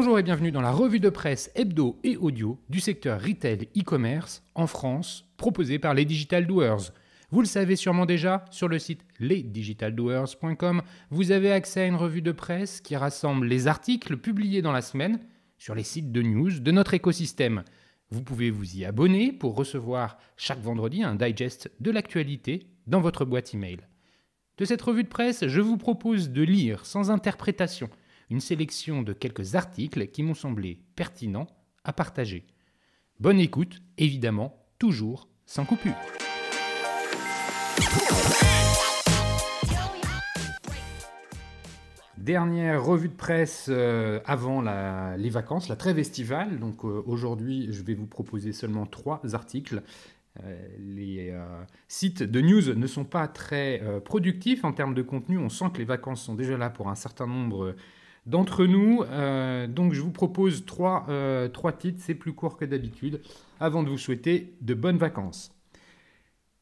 Bonjour et bienvenue dans la revue de presse hebdo et audio du secteur retail e-commerce en France proposée par les Digital Doers. Vous le savez sûrement déjà, sur le site lesdigitaldoers.com, vous avez accès à une revue de presse qui rassemble les articles publiés dans la semaine sur les sites de news de notre écosystème. Vous pouvez vous y abonner pour recevoir chaque vendredi un digest de l'actualité dans votre boîte email. De cette revue de presse, je vous propose de lire sans interprétation une sélection de quelques articles qui m'ont semblé pertinents à partager. Bonne écoute, évidemment, toujours sans coupure. Dernière revue de presse euh, avant les vacances, la trêve estivale. Donc euh, aujourd'hui, je vais vous proposer seulement trois articles euh, les sites de news ne sont pas très productifs en termes de contenu. On sent que les vacances sont déjà là pour un certain nombre d'entre nous. Euh, donc je vous propose trois, euh, trois titres, c'est plus court que d'habitude, avant de vous souhaiter de bonnes vacances.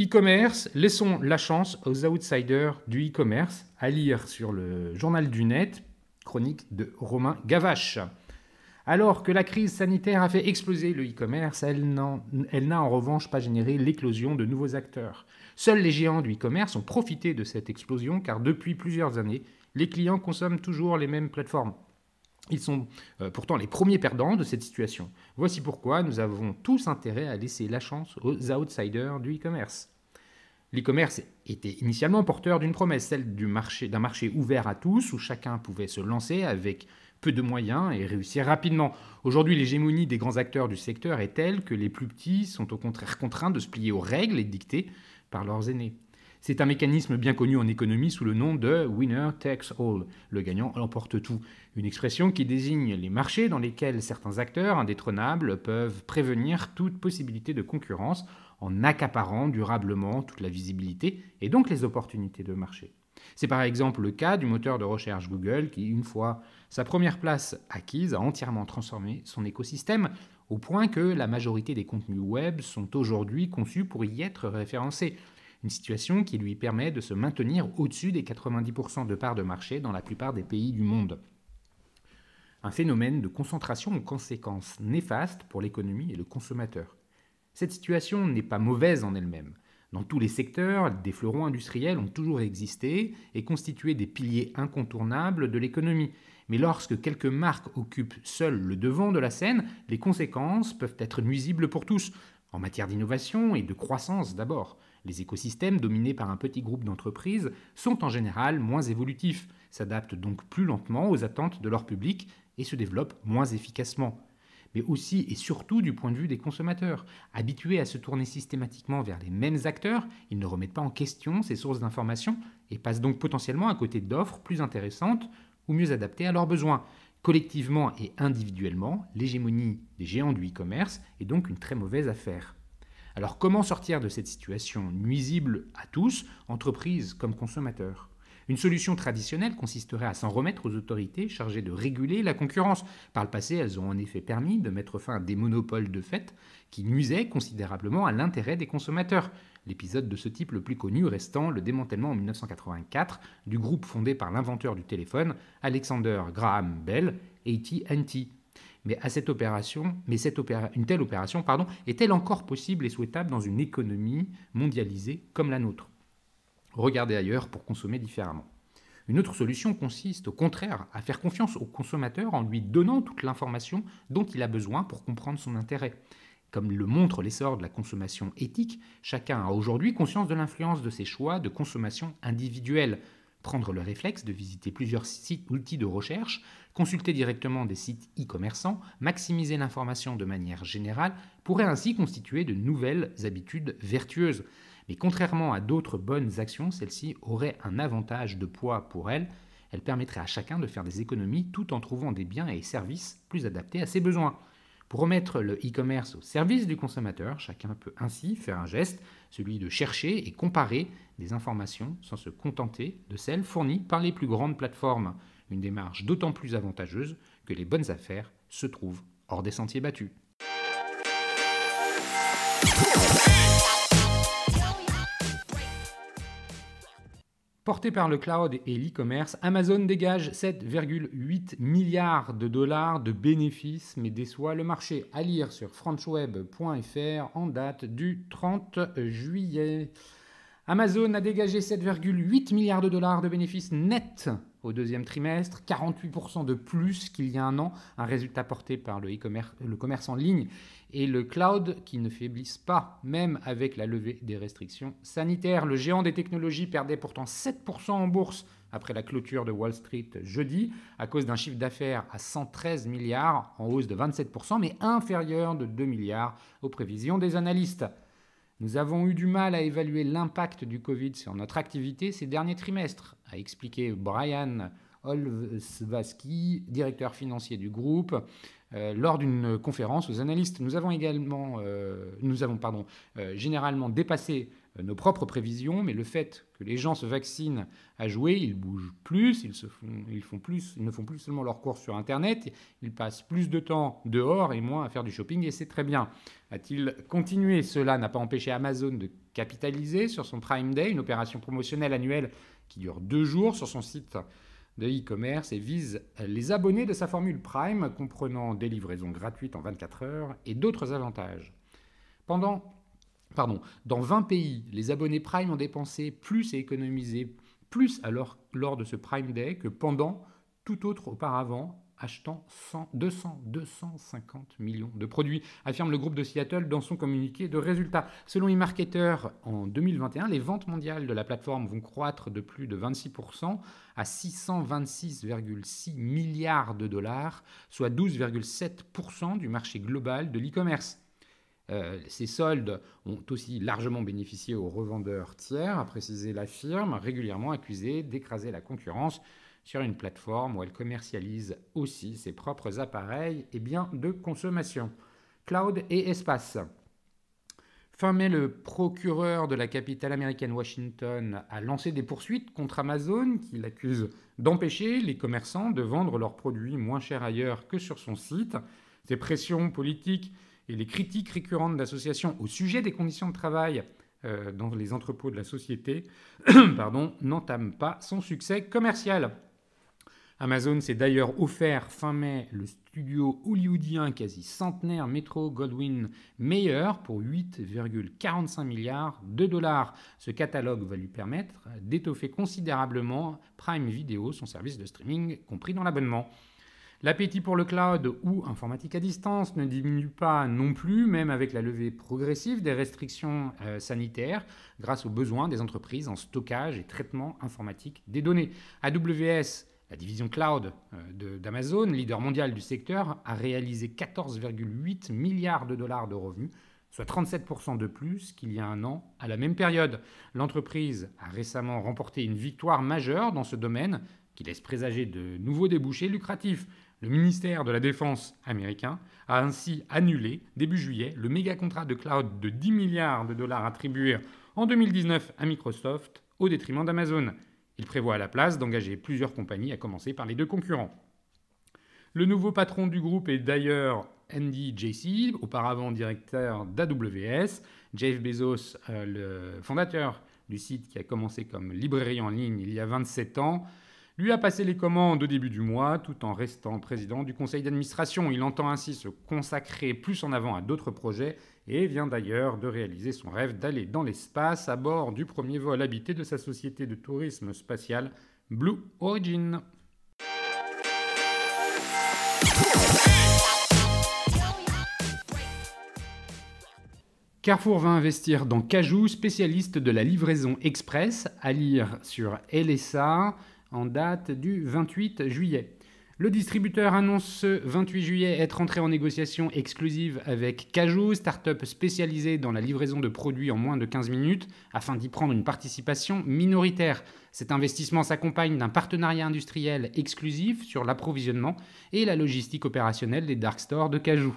E-commerce, laissons la chance aux outsiders du e-commerce, à lire sur le journal du net, chronique de Romain Gavache. Alors que la crise sanitaire a fait exploser le e-commerce, elle n'a en revanche pas généré l'éclosion de nouveaux acteurs. Seuls les géants du e-commerce ont profité de cette explosion car depuis plusieurs années, les clients consomment toujours les mêmes plateformes. Ils sont euh, pourtant les premiers perdants de cette situation. Voici pourquoi nous avons tous intérêt à laisser la chance aux outsiders du e-commerce. L'e-commerce était initialement porteur d'une promesse, celle d'un marché, marché ouvert à tous, où chacun pouvait se lancer avec peu de moyens et réussir rapidement. Aujourd'hui, l'hégémonie des grands acteurs du secteur est telle que les plus petits sont au contraire contraints de se plier aux règles dictées par leurs aînés. C'est un mécanisme bien connu en économie sous le nom de winner takes all, le gagnant emporte tout, une expression qui désigne les marchés dans lesquels certains acteurs indétrônables peuvent prévenir toute possibilité de concurrence en accaparant durablement toute la visibilité et donc les opportunités de marché. C'est par exemple le cas du moteur de recherche Google qui, une fois sa première place acquise, a entièrement transformé son écosystème au point que la majorité des contenus web sont aujourd'hui conçus pour y être référencés. Une situation qui lui permet de se maintenir au-dessus des 90% de parts de marché dans la plupart des pays du monde. Un phénomène de concentration aux conséquences néfastes pour l'économie et le consommateur. Cette situation n'est pas mauvaise en elle-même. Dans tous les secteurs, des fleurons industriels ont toujours existé et constitué des piliers incontournables de l'économie. Mais lorsque quelques marques occupent seules le devant de la scène, les conséquences peuvent être nuisibles pour tous, en matière d'innovation et de croissance d'abord. Les écosystèmes dominés par un petit groupe d'entreprises sont en général moins évolutifs, s'adaptent donc plus lentement aux attentes de leur public et se développent moins efficacement mais aussi et surtout du point de vue des consommateurs. Habitués à se tourner systématiquement vers les mêmes acteurs, ils ne remettent pas en question ces sources d'informations et passent donc potentiellement à côté d'offres plus intéressantes ou mieux adaptées à leurs besoins. Collectivement et individuellement, l'hégémonie des géants du e-commerce est donc une très mauvaise affaire. Alors comment sortir de cette situation nuisible à tous, entreprises comme consommateurs une solution traditionnelle consisterait à s'en remettre aux autorités chargées de réguler la concurrence. Par le passé, elles ont en effet permis de mettre fin à des monopoles de fait qui nuisaient considérablement à l'intérêt des consommateurs. L'épisode de ce type le plus connu restant le démantèlement en 1984 du groupe fondé par l'inventeur du téléphone, Alexander Graham Bell, AT&T, mais, à cette opération, mais cette une telle opération pardon, est-elle encore possible et souhaitable dans une économie mondialisée comme la nôtre Regardez ailleurs pour consommer différemment. Une autre solution consiste au contraire à faire confiance au consommateur en lui donnant toute l'information dont il a besoin pour comprendre son intérêt. Comme le montre l'essor de la consommation éthique, chacun a aujourd'hui conscience de l'influence de ses choix de consommation individuelle prendre le réflexe de visiter plusieurs sites outils de recherche, consulter directement des sites e-commerçants, maximiser l'information de manière générale, pourrait ainsi constituer de nouvelles habitudes vertueuses. Mais contrairement à d'autres bonnes actions, celle-ci aurait un avantage de poids pour elle. Elle permettrait à chacun de faire des économies tout en trouvant des biens et services plus adaptés à ses besoins. Pour remettre le e-commerce au service du consommateur, chacun peut ainsi faire un geste, celui de chercher et comparer des informations sans se contenter de celles fournies par les plus grandes plateformes, une démarche d'autant plus avantageuse que les bonnes affaires se trouvent hors des sentiers battus. Porté par le cloud et l'e-commerce, Amazon dégage 7,8 milliards de dollars de bénéfices, mais déçoit le marché à lire sur Frenchweb.fr en date du 30 juillet. Amazon a dégagé 7,8 milliards de dollars de bénéfices nets au deuxième trimestre, 48% de plus qu'il y a un an, un résultat porté par le, e -commerce, commerce en ligne et le cloud qui ne faiblissent pas, même avec la levée des restrictions sanitaires. Le géant des technologies perdait pourtant 7% en bourse après la clôture de Wall Street jeudi, à cause d'un chiffre d'affaires à 113 milliards, en hausse de 27%, mais inférieur de 2 milliards aux prévisions des analystes. Nous avons eu du mal à évaluer l'impact du Covid sur notre activité ces derniers trimestres, a expliqué Brian Olsvaski, directeur financier du groupe, euh, lors d'une conférence aux analystes. Nous avons également, euh, nous avons pardon, euh, généralement dépassé euh, nos propres prévisions, mais le fait que les gens se vaccinent à jouer, ils bougent plus, ils, se font, ils, font plus, ils ne font plus seulement leurs courses sur Internet, ils passent plus de temps dehors et moins à faire du shopping, et c'est très bien. A-t-il continué Cela n'a pas empêché Amazon de capitaliser sur son Prime Day, une opération promotionnelle annuelle qui dure deux jours sur son site de e-commerce et vise les abonnés de sa formule Prime, comprenant des livraisons gratuites en 24 heures et d'autres avantages. Pendant pardon, dans 20 pays, les abonnés Prime ont dépensé plus et économisé plus alors lors de ce Prime Day que pendant tout autre auparavant, achetant 200, 250 millions de produits, affirme le groupe de Seattle dans son communiqué de résultats. Selon eMarketer, en 2021, les ventes mondiales de la plateforme vont croître de plus de 26% à 626,6 milliards de dollars, soit 12,7% du marché global de l'e-commerce. Euh, ces soldes ont aussi largement bénéficié aux revendeurs tiers, a précisé la firme, régulièrement accusée d'écraser la concurrence sur une plateforme où elle commercialise aussi ses propres appareils et biens de consommation. Cloud et espace. Fin mai, le procureur de la capitale américaine Washington a lancé des poursuites contre Amazon qui l'accuse d'empêcher les commerçants de vendre leurs produits moins chers ailleurs que sur son site. Ces pressions politiques et les critiques récurrentes d'associations au sujet des conditions de travail euh, dans les entrepôts de la société n'entament pas son succès commercial. Amazon s'est d'ailleurs offert fin mai le studio hollywoodien quasi centenaire Metro Goldwyn Mayer pour 8,45 milliards de dollars. Ce catalogue va lui permettre d'étoffer considérablement Prime Video, son service de streaming compris dans l'abonnement. L'appétit pour le cloud ou informatique à distance ne diminue pas non plus, même avec la levée progressive des restrictions euh, sanitaires, grâce aux besoins des entreprises en stockage et traitement informatique des données. AWS la division cloud euh, d'Amazon, leader mondial du secteur, a réalisé 14,8 milliards de dollars de revenus, soit 37% de plus qu'il y a un an à la même période. L'entreprise a récemment remporté une victoire majeure dans ce domaine qui laisse présager de nouveaux débouchés lucratifs. Le ministère de la Défense américain a ainsi annulé, début juillet, le méga contrat de cloud de 10 milliards de dollars attribué en 2019 à Microsoft au détriment d'Amazon. Il prévoit à la place d'engager plusieurs compagnies, à commencer par les deux concurrents. Le nouveau patron du groupe est d'ailleurs Andy JC, auparavant directeur d'AWS. Jeff Bezos, euh, le fondateur du site qui a commencé comme librairie en ligne il y a 27 ans, lui a passé les commandes au début du mois tout en restant président du conseil d'administration. Il entend ainsi se consacrer plus en avant à d'autres projets et vient d'ailleurs de réaliser son rêve d'aller dans l'espace à bord du premier vol habité de sa société de tourisme spatial Blue Origin. Carrefour va investir dans Cajou, spécialiste de la livraison express, à lire sur LSA en date du 28 juillet. Le distributeur annonce ce 28 juillet être entré en négociation exclusive avec Cajou, start-up spécialisée dans la livraison de produits en moins de 15 minutes, afin d'y prendre une participation minoritaire. Cet investissement s'accompagne d'un partenariat industriel exclusif sur l'approvisionnement et la logistique opérationnelle des dark stores de Cajou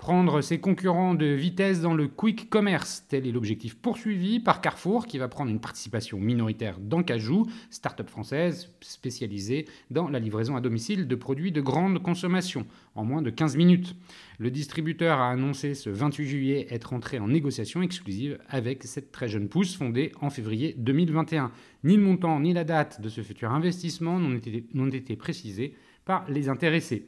prendre ses concurrents de vitesse dans le quick commerce. Tel est l'objectif poursuivi par Carrefour, qui va prendre une participation minoritaire dans Cajou, start-up française spécialisée dans la livraison à domicile de produits de grande consommation, en moins de 15 minutes. Le distributeur a annoncé ce 28 juillet être entré en négociation exclusive avec cette très jeune pousse fondée en février 2021. Ni le montant ni la date de ce futur investissement n'ont été précisés par les intéressés.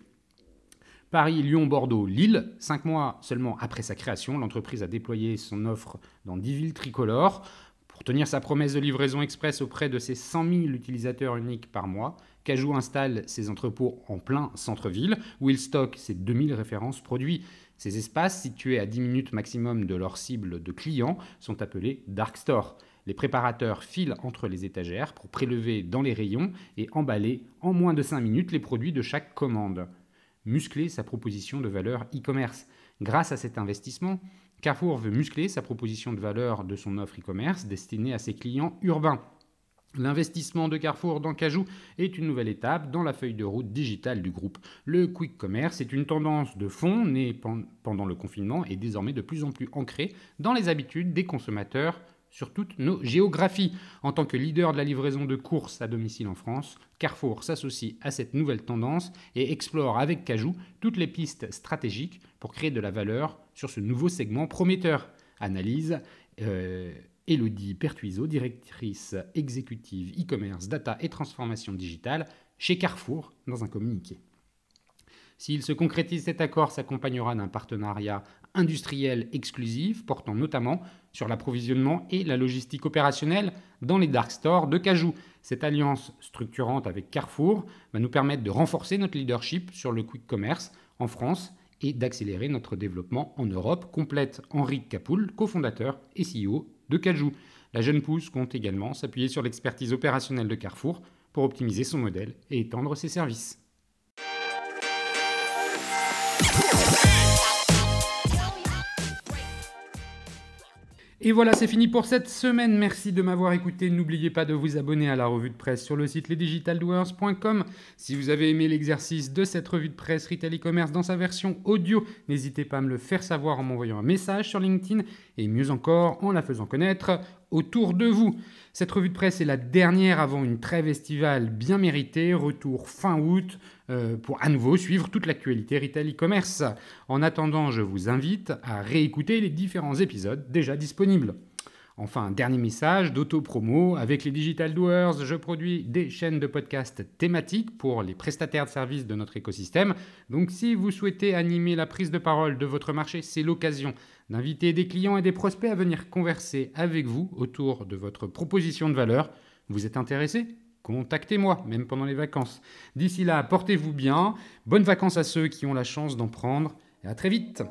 Paris, Lyon, Bordeaux, Lille. Cinq mois seulement après sa création, l'entreprise a déployé son offre dans dix villes tricolores. Pour tenir sa promesse de livraison express auprès de ses 100 000 utilisateurs uniques par mois, Cajou installe ses entrepôts en plein centre-ville, où il stocke ses 2000 références produits. Ces espaces, situés à 10 minutes maximum de leur cible de clients, sont appelés Dark Store. Les préparateurs filent entre les étagères pour prélever dans les rayons et emballer en moins de 5 minutes les produits de chaque commande muscler sa proposition de valeur e-commerce. Grâce à cet investissement, Carrefour veut muscler sa proposition de valeur de son offre e-commerce destinée à ses clients urbains. L'investissement de Carrefour dans Cajou est une nouvelle étape dans la feuille de route digitale du groupe. Le quick commerce est une tendance de fond née pendant le confinement et désormais de plus en plus ancrée dans les habitudes des consommateurs sur toutes nos géographies. En tant que leader de la livraison de courses à domicile en France, Carrefour s'associe à cette nouvelle tendance et explore avec Cajou toutes les pistes stratégiques pour créer de la valeur sur ce nouveau segment prometteur. Analyse. Elodie euh, Pertuiseau, directrice exécutive e-commerce, data et transformation digitale chez Carrefour, dans un communiqué. S'il se concrétise, cet accord s'accompagnera d'un partenariat industrielle exclusive portant notamment sur l'approvisionnement et la logistique opérationnelle dans les dark stores de Cajou. Cette alliance structurante avec Carrefour va nous permettre de renforcer notre leadership sur le quick commerce en France et d'accélérer notre développement en Europe, complète Henri Capoul, cofondateur et CEO de Cajou. La jeune pousse compte également s'appuyer sur l'expertise opérationnelle de Carrefour pour optimiser son modèle et étendre ses services. Et voilà, c'est fini pour cette semaine. Merci de m'avoir écouté. N'oubliez pas de vous abonner à la revue de presse sur le site lesdigitaldoers.com. Si vous avez aimé l'exercice de cette revue de presse Retail e-commerce dans sa version audio, n'hésitez pas à me le faire savoir en m'envoyant un message sur LinkedIn et mieux encore en la faisant connaître autour de vous. Cette revue de presse est la dernière avant une trêve estivale bien méritée, retour fin août, euh, pour à nouveau suivre toute l'actualité Retail e-commerce. En attendant, je vous invite à réécouter les différents épisodes déjà disponibles. Enfin, dernier message d'auto-promo. Avec les Digital Doers, je produis des chaînes de podcasts thématiques pour les prestataires de services de notre écosystème. Donc, si vous souhaitez animer la prise de parole de votre marché, c'est l'occasion d'inviter des clients et des prospects à venir converser avec vous autour de votre proposition de valeur. Vous êtes intéressé Contactez-moi, même pendant les vacances. D'ici là, portez-vous bien, bonnes vacances à ceux qui ont la chance d'en prendre, et à très vite